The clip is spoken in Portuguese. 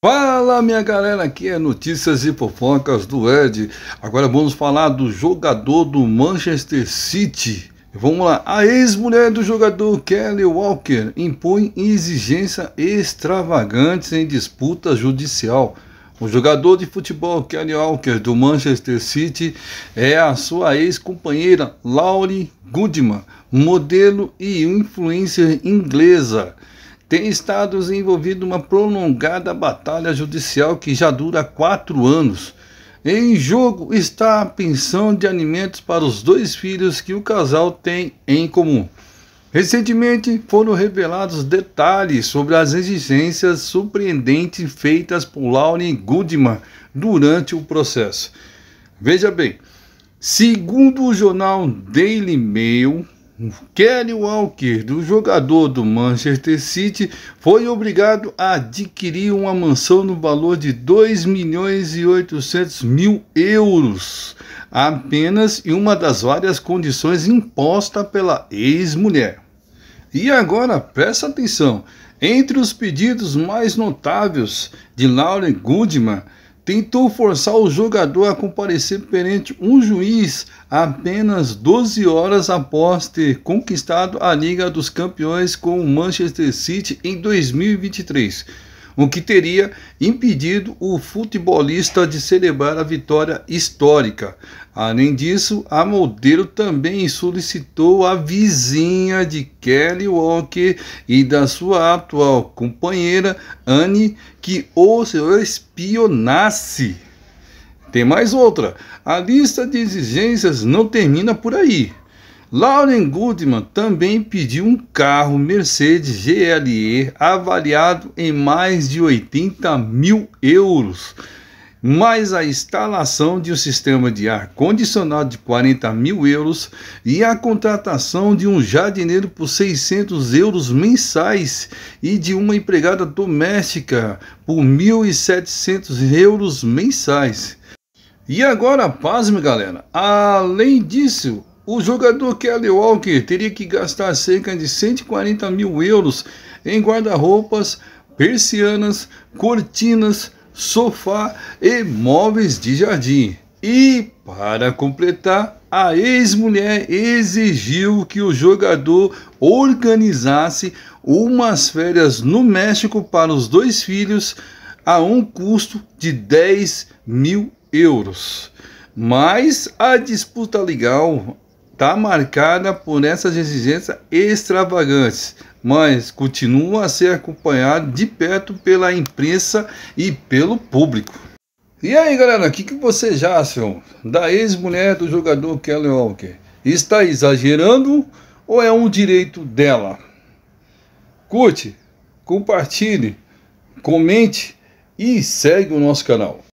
Fala minha galera, aqui é Notícias e Fofocas do Ed. Agora vamos falar do jogador do Manchester City. Vamos lá, a ex-mulher do jogador Kelly Walker impõe exigência extravagante em disputa judicial. O jogador de futebol Kelly Walker do Manchester City é a sua ex-companheira Laurie Goodman, modelo e influencer inglesa tem estado envolvido uma prolongada batalha judicial que já dura quatro anos. Em jogo está a pensão de alimentos para os dois filhos que o casal tem em comum. Recentemente foram revelados detalhes sobre as exigências surpreendentes feitas por Lauren Goodman durante o processo. Veja bem, segundo o jornal Daily Mail, Kelly Walker, do jogador do Manchester City, foi obrigado a adquirir uma mansão no valor de 2 milhões e 800 mil euros, apenas em uma das várias condições imposta pela ex-mulher. E agora, presta atenção, entre os pedidos mais notáveis de Lauren Goodman, tentou forçar o jogador a comparecer perante um juiz apenas 12 horas após ter conquistado a Liga dos Campeões com o Manchester City em 2023 o que teria impedido o futebolista de celebrar a vitória histórica. Além disso, a modelo também solicitou a vizinha de Kelly Walker e da sua atual companheira Anne que o espionasse. Tem mais outra. A lista de exigências não termina por aí. Lauren Goodman também pediu um carro Mercedes GLE avaliado em mais de 80 mil euros, mais a instalação de um sistema de ar condicionado de 40 mil euros e a contratação de um jardineiro por 600 euros mensais e de uma empregada doméstica por 1.700 euros mensais. E agora, pasme galera, além disso, o jogador Kelly Walker teria que gastar cerca de 140 mil euros em guarda-roupas, persianas, cortinas, sofá e móveis de jardim. E, para completar, a ex-mulher exigiu que o jogador organizasse umas férias no México para os dois filhos a um custo de 10 mil euros. Mas a disputa legal está marcada por essas exigências extravagantes, mas continua a ser acompanhado de perto pela imprensa e pelo público. E aí, galera, o que, que vocês acham da ex-mulher do jogador Kelly Walker? Está exagerando ou é um direito dela? Curte, compartilhe, comente e segue o nosso canal.